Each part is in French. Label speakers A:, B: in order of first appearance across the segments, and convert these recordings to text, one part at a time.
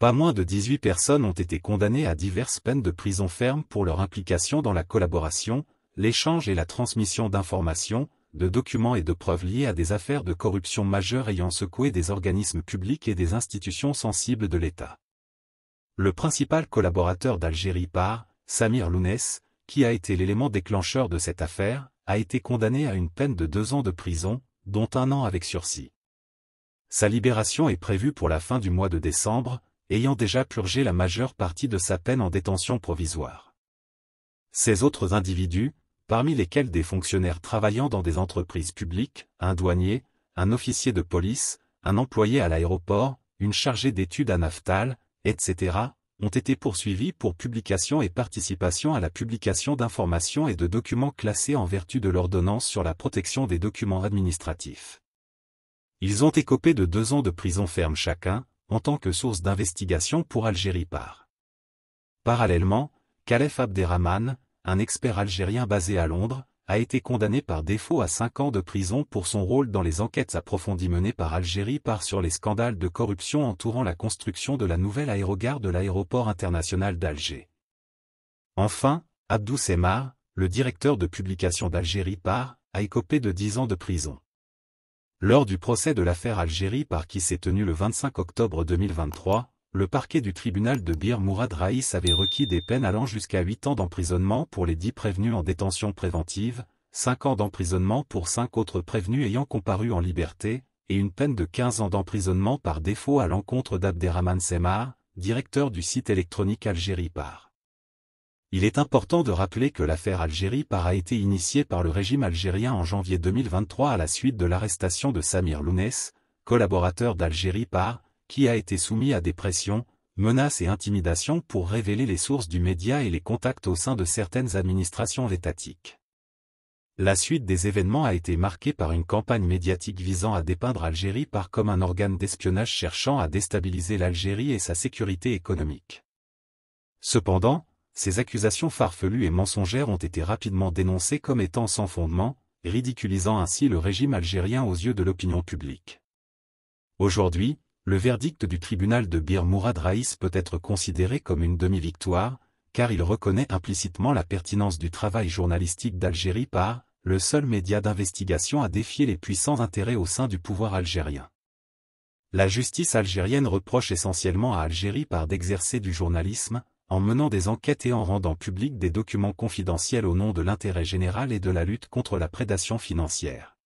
A: pas moins de 18 personnes ont été condamnées à diverses peines de prison ferme pour leur implication dans la collaboration, l'échange et la transmission d'informations, de documents et de preuves liées à des affaires de corruption majeures ayant secoué des organismes publics et des institutions sensibles de l'État. Le principal collaborateur d'Algérie par, Samir Lounès, qui a été l'élément déclencheur de cette affaire, a été condamné à une peine de deux ans de prison, dont un an avec sursis. Sa libération est prévue pour la fin du mois de décembre, ayant déjà purgé la majeure partie de sa peine en détention provisoire. Ces autres individus, parmi lesquels des fonctionnaires travaillant dans des entreprises publiques, un douanier, un officier de police, un employé à l'aéroport, une chargée d'études à Naftal, etc., ont été poursuivis pour publication et participation à la publication d'informations et de documents classés en vertu de l'ordonnance sur la protection des documents administratifs. Ils ont écopé de deux ans de prison ferme chacun, en tant que source d'investigation pour Algérie par. Parallèlement, Kalef Abderrahman, un expert algérien basé à Londres, a été condamné par défaut à 5 ans de prison pour son rôle dans les enquêtes approfondies menées par Algérie par sur les scandales de corruption entourant la construction de la nouvelle aérogare de l'aéroport international d'Alger. Enfin, Abdou Semar, le directeur de publication d'Algérie par, a écopé de 10 ans de prison. Lors du procès de l'affaire Algérie par qui s'est tenu le 25 octobre 2023, le parquet du tribunal de Bir Mourad Raïs avait requis des peines allant jusqu'à 8 ans d'emprisonnement pour les 10 prévenus en détention préventive, 5 ans d'emprisonnement pour 5 autres prévenus ayant comparu en liberté, et une peine de 15 ans d'emprisonnement par défaut à l'encontre d'Abderrahman Semar, directeur du site électronique Algérie par il est important de rappeler que l'affaire Algérie par a été initiée par le régime algérien en janvier 2023 à la suite de l'arrestation de Samir Lounès, collaborateur d'Algérie par, qui a été soumis à des pressions, menaces et intimidations pour révéler les sources du média et les contacts au sein de certaines administrations étatiques. La suite des événements a été marquée par une campagne médiatique visant à dépeindre Algérie par comme un organe d'espionnage cherchant à déstabiliser l'Algérie et sa sécurité économique. Cependant, ces accusations farfelues et mensongères ont été rapidement dénoncées comme étant sans fondement, ridiculisant ainsi le régime algérien aux yeux de l'opinion publique. Aujourd'hui, le verdict du tribunal de Bir Mourad Raïs peut être considéré comme une demi-victoire, car il reconnaît implicitement la pertinence du travail journalistique d'Algérie par le seul média d'investigation à défier les puissants intérêts au sein du pouvoir algérien. La justice algérienne reproche essentiellement à Algérie par d'exercer du journalisme, en menant des enquêtes et en rendant publics des documents confidentiels au nom de l'intérêt général et de la lutte contre la prédation financière.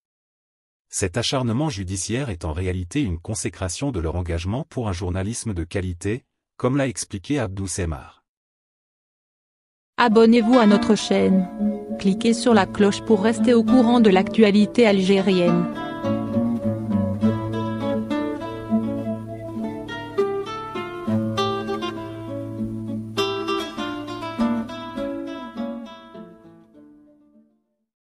A: Cet acharnement judiciaire est en réalité une consécration de leur engagement pour un journalisme de qualité, comme l'a expliqué Abdou Semar. Abonnez-vous à notre chaîne. Cliquez sur la cloche pour rester au courant de l'actualité algérienne.